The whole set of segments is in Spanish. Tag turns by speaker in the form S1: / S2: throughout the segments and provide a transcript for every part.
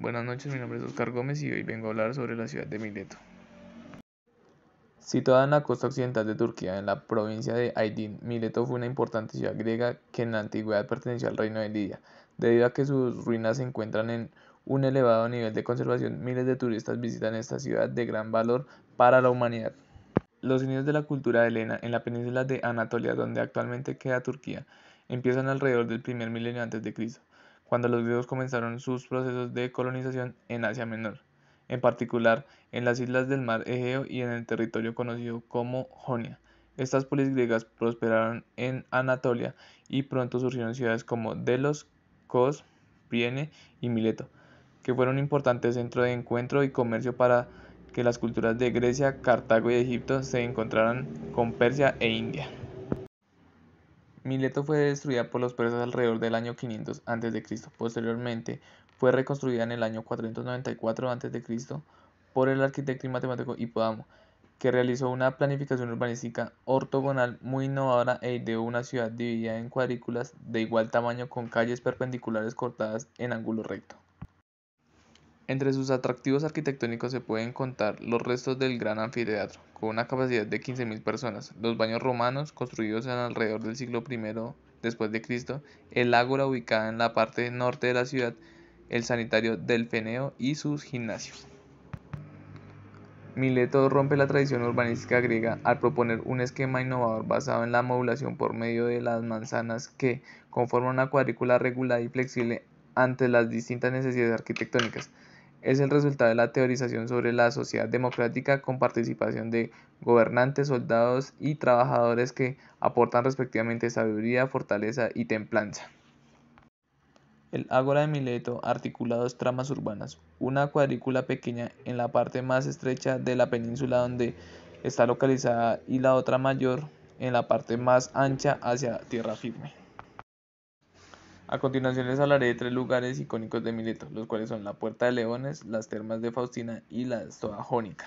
S1: Buenas noches, mi nombre es Oscar Gómez y hoy vengo a hablar sobre la ciudad de Mileto. Situada en la costa occidental de Turquía, en la provincia de Aydin, Mileto fue una importante ciudad griega que en la antigüedad perteneció al reino de Lidia. Debido a que sus ruinas se encuentran en un elevado nivel de conservación, miles de turistas visitan esta ciudad de gran valor para la humanidad. Los inicios de la cultura de helena en la península de Anatolia, donde actualmente queda Turquía, empiezan alrededor del primer milenio antes de Cristo cuando los griegos comenzaron sus procesos de colonización en Asia Menor, en particular en las islas del mar Egeo y en el territorio conocido como Jonia. Estas polis griegas prosperaron en Anatolia y pronto surgieron ciudades como Delos, Kos, Priene y Mileto, que fueron importantes centros de encuentro y comercio para que las culturas de Grecia, Cartago y Egipto se encontraran con Persia e India. Mileto fue destruida por los persas alrededor del año 500 a.C. Posteriormente, fue reconstruida en el año 494 a.C. por el arquitecto y matemático Hipodamo, que realizó una planificación urbanística ortogonal muy innovadora e ideó una ciudad dividida en cuadrículas de igual tamaño con calles perpendiculares cortadas en ángulo recto. Entre sus atractivos arquitectónicos se pueden contar los restos del gran anfiteatro, con una capacidad de 15.000 personas, los baños romanos construidos alrededor del siglo I después de Cristo, el ágora ubicada en la parte norte de la ciudad, el sanitario del Feneo y sus gimnasios. Mileto rompe la tradición urbanística griega al proponer un esquema innovador basado en la modulación por medio de las manzanas que conforman una cuadrícula regular y flexible ante las distintas necesidades arquitectónicas es el resultado de la teorización sobre la sociedad democrática con participación de gobernantes, soldados y trabajadores que aportan respectivamente sabiduría, fortaleza y templanza. El Ágora de Mileto articula dos tramas urbanas, una cuadrícula pequeña en la parte más estrecha de la península donde está localizada y la otra mayor en la parte más ancha hacia tierra firme. A continuación les hablaré de tres lugares icónicos de Mileto, los cuales son la Puerta de Leones, las Termas de Faustina y la Stoa Jónica.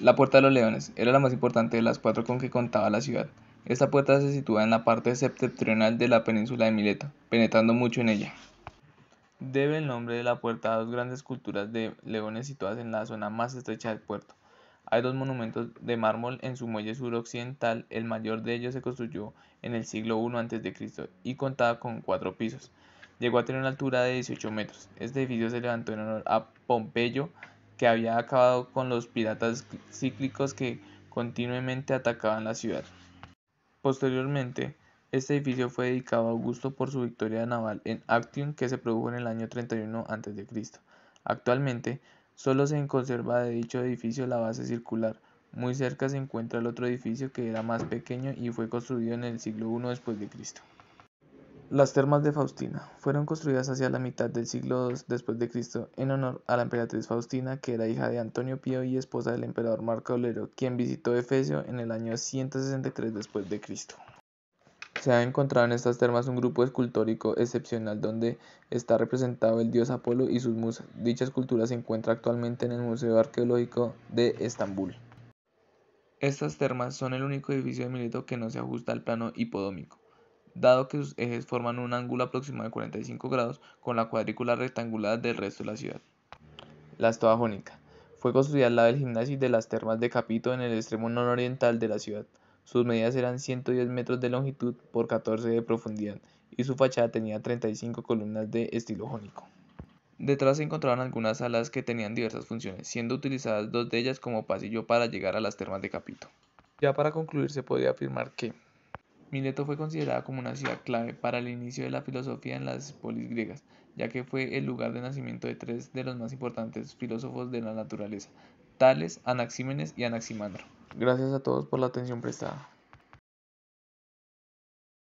S1: La Puerta de los Leones era la más importante de las cuatro con que contaba la ciudad. Esta puerta se sitúa en la parte septentrional de la península de Mileto, penetrando mucho en ella. Debe el nombre de la puerta a dos grandes esculturas de leones situadas en la zona más estrecha del puerto. Hay dos monumentos de mármol en su muelle suroccidental, el mayor de ellos se construyó en el siglo I a.C. y contaba con cuatro pisos. Llegó a tener una altura de 18 metros. Este edificio se levantó en honor a Pompeyo, que había acabado con los piratas cíclicos que continuamente atacaban la ciudad. Posteriormente, este edificio fue dedicado a Augusto por su victoria naval en Actium que se produjo en el año 31 a.C. Actualmente, Solo se conserva de dicho edificio la base circular. Muy cerca se encuentra el otro edificio que era más pequeño y fue construido en el siglo I después de Cristo. Las termas de Faustina fueron construidas hacia la mitad del siglo II después de Cristo en honor a la emperatriz Faustina, que era hija de Antonio Pío y esposa del emperador Marco Aurelio, quien visitó Efesio en el año 163 después de Cristo. Se ha encontrado en estas termas un grupo escultórico excepcional donde está representado el dios Apolo y sus musas. Dicha escultura se encuentra actualmente en el Museo Arqueológico de Estambul. Estas termas son el único edificio de Mileto que no se ajusta al plano hipodómico, dado que sus ejes forman un ángulo aproximado de 45 grados con la cuadrícula rectangular del resto de la ciudad. La Estoa Jónica fue construida al lado del gimnasio de las termas de Capito en el extremo nororiental de la ciudad. Sus medidas eran 110 metros de longitud por 14 de profundidad y su fachada tenía 35 columnas de estilo jónico. Detrás se encontraban algunas salas que tenían diversas funciones, siendo utilizadas dos de ellas como pasillo para llegar a las termas de Capito. Ya para concluir se podía afirmar que Mileto fue considerada como una ciudad clave para el inicio de la filosofía en las polis griegas, ya que fue el lugar de nacimiento de tres de los más importantes filósofos de la naturaleza, Tales, Anaxímenes y Anaximandro. Gracias a todos por la atención prestada.